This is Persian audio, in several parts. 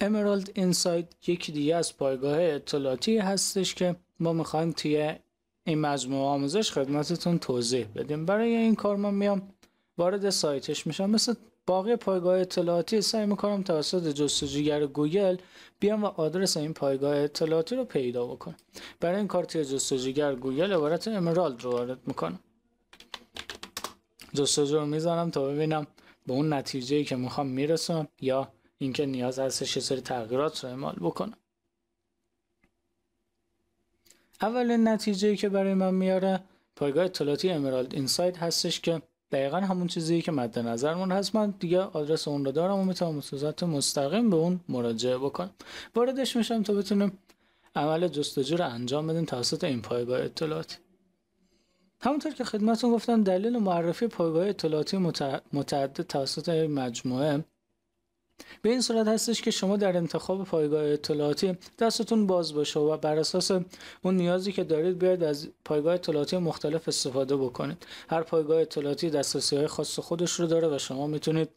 امرالد اینسایت یکی دیگه از پایگاه اطلاعاتی هستش که ما میخوایم توی این مجموعه آموزش خدمتتون توضیح بدیم برای این کار من میام وارد سایتش میشم مثل باقی پایگاه اطلاعاتی سعی میکنم توسط جستجوگر گوگل بیام و آدرس این پایگاه اطلاعاتی رو پیدا بکنم برای این کار توی جستجوگر گوگل عبارت امرالد رو وارد میکنم جستجو رو میزنم تا ببینم به اون نتیجه که میخوام میرسم یا اینکه نیاز هستش یه سری تغییرات رو اعمال بکنم اول نتیجه که برای من میاره پایگاه اطلاعاتی امرالد اینساید هستش که دقیقا همون چیزی که مد نظرمون هست من دیگه آدرس اون رو دارم و میتونم صورت مستقیم به اون مراجعه بکنم واردش میشم تا بتونیم عمل جستجو رو انجام بدیم توسط این پایگاه اطلاعاتی همونطور که خدمتون گفتم دلیل معرفی پایگاه اطلاعاتی متعدد توسط مجموعه به این صورت هستش که شما در انتخاب پایگاه اطلاعاتی دستتون باز باشه و بر اساس اون نیازی که دارید بیاید از پایگاه اطلاعاتی مختلف استفاده بکنید هر پایگاه اطلاعاتی دسترسی های خاص خودش رو داره و شما میتونید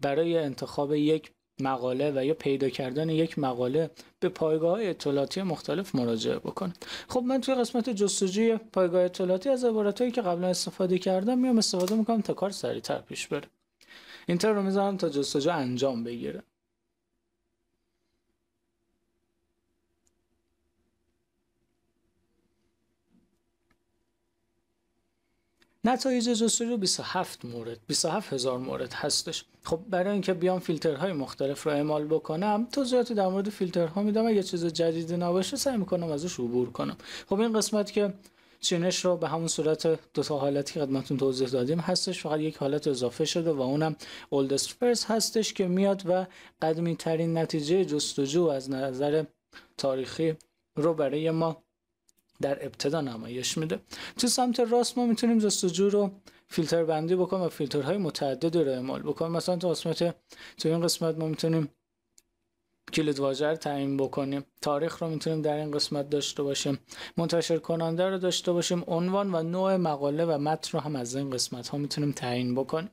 برای انتخاب یک مقاله و یا پیدا کردن یک مقاله به پایگاه اطلاعاتی مختلف مراجعه بکنید خب من توی قسمت جستجوی پایگاه اطلاعاتی از عبارتهایی که قبلا استفاده کردم میام استفاده میکنم تا کار سریعتر پیش بره اینتر رو میذارم تا جستجو انجام بگیره نتایج جستجو 27 مورد 27 هزار مورد هستش خب برای اینکه بیام فیلترهای مختلف رو اعمال بکنم توضیحاتی در مورد فیلترها میدم اگه چیز جدیدی نباشه سعی میکنم ازش عبور کنم خب این قسمت که چینش رو به همون صورت دو تا حالتی که خدمتتون توضیح دادیم هستش فقط یک حالت اضافه شده و اونم oldest first هستش که میاد و قدمی ترین نتیجه جستجو از نظر تاریخی رو برای ما در ابتدا نمایش میده تو سمت راست ما میتونیم جستجو رو فیلتر بندی بکنیم و فیلترهای متعدد رو اعمال بکن مثلا تو قسمت تو این قسمت ما میتونیم کلید واژه رو تعیین بکنیم تاریخ رو میتونیم در این قسمت داشته باشیم منتشر کننده رو داشته باشیم عنوان و نوع مقاله و متن رو هم از این قسمت ها میتونیم تعیین بکنیم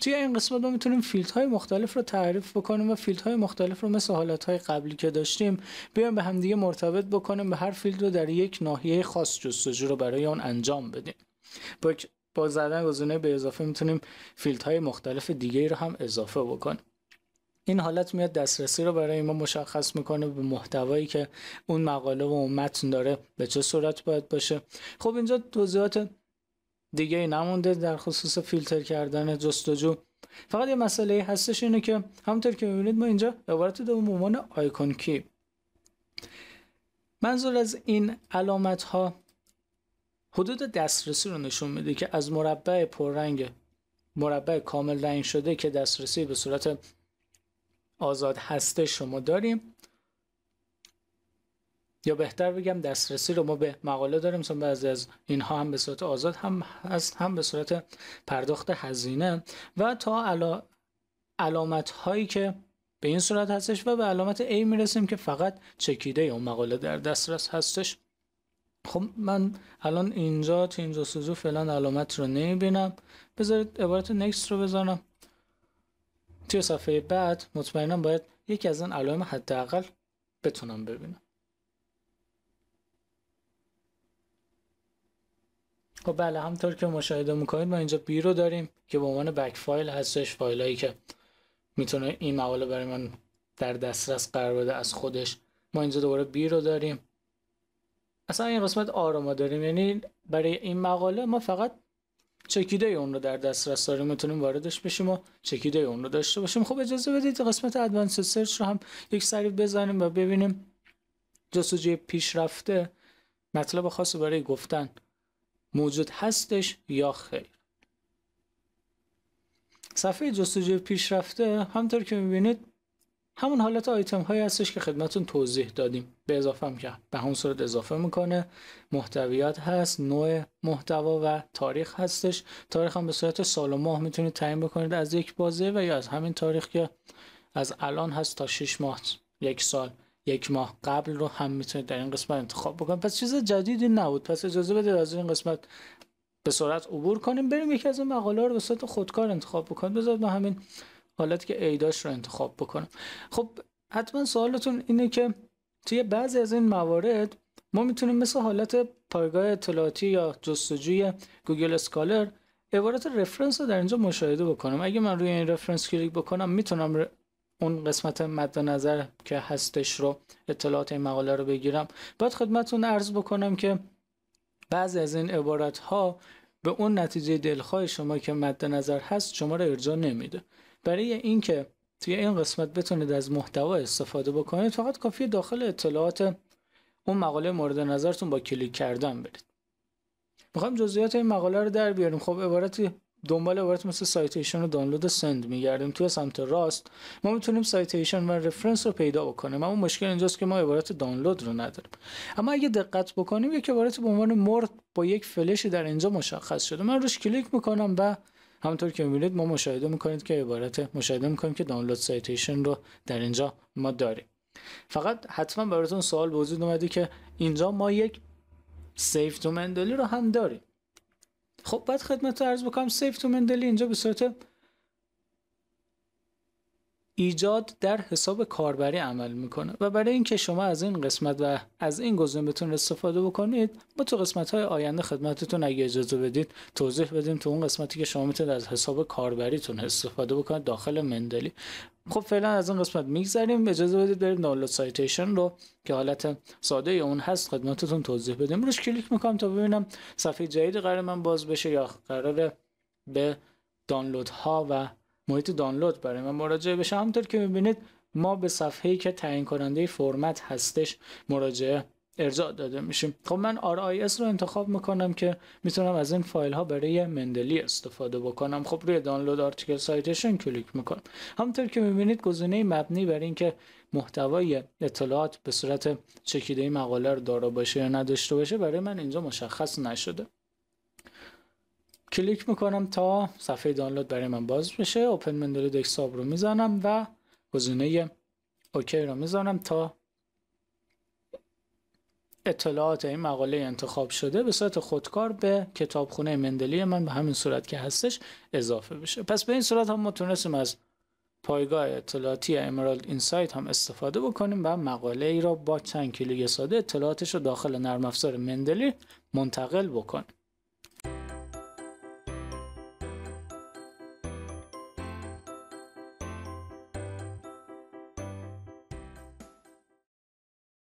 توی این قسمت ما میتونیم های مختلف رو تعریف بکنیم و های مختلف رو مثل های قبلی که داشتیم بیایم به همدیگه مرتبط بکنیم به هر فیلد رو در یک ناحیه خاص جستجو رو برای آن انجام بدیم با زدن گزینه به اضافه میتونیم های مختلف دیگه رو هم اضافه بکنیم این حالت میاد دسترسی رو برای ما مشخص میکنه به محتوایی که اون مقاله و اون متن داره به چه صورت باید باشه خب اینجا توضیحات دیگه ای نمونده در خصوص فیلتر کردن جستجو فقط یه مسئله هستش اینه که همونطور که میبینید ما اینجا عبارت به عنوان آیکون کی منظور از این علامت ها حدود دسترسی رو نشون میده که از مربع پررنگ مربع کامل رنگ شده که دسترسی به صورت آزاد هسته شما داریم یا بهتر بگم دسترسی رو ما به مقاله داریم مثلا بعضی از اینها هم به صورت آزاد هم هست هم به صورت پرداخت هزینه و تا علامت هایی که به این صورت هستش و به علامت A میرسیم که فقط چکیده اون مقاله در دسترس هستش خب من الان اینجا تو اینجا سوزو فعلا علامت رو نمیبینم بذارید عبارت نکست رو بزنم توی صفحه بعد مطمئنا باید یکی از این علائم حداقل بتونم ببینم خب بله همطور که مشاهده میکنید ما اینجا بی رو داریم که به عنوان بک فایل هستش فایلایی که میتونه این مقاله برای من در دسترس قرار بده از خودش ما اینجا دوباره بی رو داریم اصلا این قسمت آرما داریم یعنی برای این مقاله ما فقط چکیده اون رو در دسترس داریم میتونیم واردش بشیم و چکیده اون رو داشته باشیم خب اجازه بدید قسمت ادوانس سرچ رو هم یک سری بزنیم و ببینیم جستجوی پیشرفته مطلب خاص برای گفتن موجود هستش یا خیر صفحه جستجوی پیشرفته همطور که میبینید همون حالت آیتم هایی هستش که خدمتون توضیح دادیم به اضافه هم کرد به همون صورت اضافه میکنه محتویات هست نوع محتوا و تاریخ هستش تاریخ هم به صورت سال و ماه میتونید تعیین بکنید از یک بازه و یا از همین تاریخ که از الان هست تا 6 ماه یک سال یک ماه قبل رو هم میتونید در این قسمت انتخاب بکنید پس چیز جدیدی نبود پس اجازه بدید از این قسمت به صورت عبور کنیم بریم یکی از این مقاله رو به صورت خودکار انتخاب بکنیم بذارید ما همین حالت که ایداش رو انتخاب بکنم خب حتما سوالتون اینه که توی بعضی از این موارد ما میتونیم مثل حالت پایگاه اطلاعاتی یا جستجوی گوگل اسکالر عبارت رفرنس رو در اینجا مشاهده بکنم اگه من روی این رفرنس کلیک بکنم میتونم اون قسمت مد نظر که هستش رو اطلاعات این مقاله رو بگیرم باید خدمتون عرض بکنم که بعضی از این عبارت ها به اون نتیجه دلخواه شما که مد نظر هست شما رو ارجاع نمیده برای اینکه توی این قسمت بتونید از محتوا استفاده بکنید فقط کافی داخل اطلاعات اون مقاله مورد نظرتون با کلیک کردن برید میخوایم جزئیات این مقاله رو در بیاریم خب عبارتی دنبال عبارت مثل سایتیشن و دانلود سند میگردیم توی سمت راست ما میتونیم سایتیشن و رفرنس رو پیدا بکنیم اما مشکل اینجاست که ما عبارت دانلود رو نداریم اما اگه دقت بکنیم یک عبارت به عنوان مرد با یک فلش در اینجا مشخص شده من روش کلیک میکنم و همونطور که میبینید ما مشاهده می‌کنید که عبارت مشاهده می‌کنیم که دانلود سایتیشن رو در اینجا ما داریم فقط حتما براتون سوال به وجود اومده که اینجا ما یک سیف تو مندلی رو هم داریم خب بعد خدمت رو عرض بکنم سیف تو مندلی اینجا به صورت ایجاد در حساب کاربری عمل میکنه و برای اینکه شما از این قسمت و از این گزینه بتون استفاده بکنید ما تو قسمت های آینده خدمتتون اگه اجازه بدید توضیح بدیم تو اون قسمتی که شما میتونید از حساب کاربریتون استفاده بکنید داخل مندلی خب فعلا از اون قسمت میگذریم اجازه بدید بریم دانلود سایتیشن رو که حالت ساده اون هست خدمتتون توضیح بدیم روش کلیک میکنم تا ببینم صفحه جدید قرار من باز بشه یا قرار به دانلود ها و محیط دانلود برای من مراجعه بشه همونطور که میبینید ما به صفحه‌ای که تعیین کننده فرمت هستش مراجعه ارجاع داده میشیم خب من RIS رو انتخاب میکنم که میتونم از این فایل ها برای مندلی استفاده بکنم خب روی دانلود آرتیکل سایتشون کلیک میکنم همطور که میبینید گزینه مبنی برای اینکه محتوای اطلاعات به صورت چکیده مقاله رو دارا باشه یا نداشته باشه برای من اینجا مشخص نشده کلیک میکنم تا صفحه دانلود برای من باز بشه اوپن مندل دکساب رو میزنم و گزینه اوکی رو میزنم تا اطلاعات این مقاله انتخاب شده به صورت خودکار به کتابخونه مندلی من به همین صورت که هستش اضافه بشه پس به این صورت هم ما تونستیم از پایگاه اطلاعاتی امرالد اینسایت هم استفاده بکنیم و مقاله ای را با چند کلیک ساده اطلاعاتش رو داخل نرم افزار مندلی منتقل بکنیم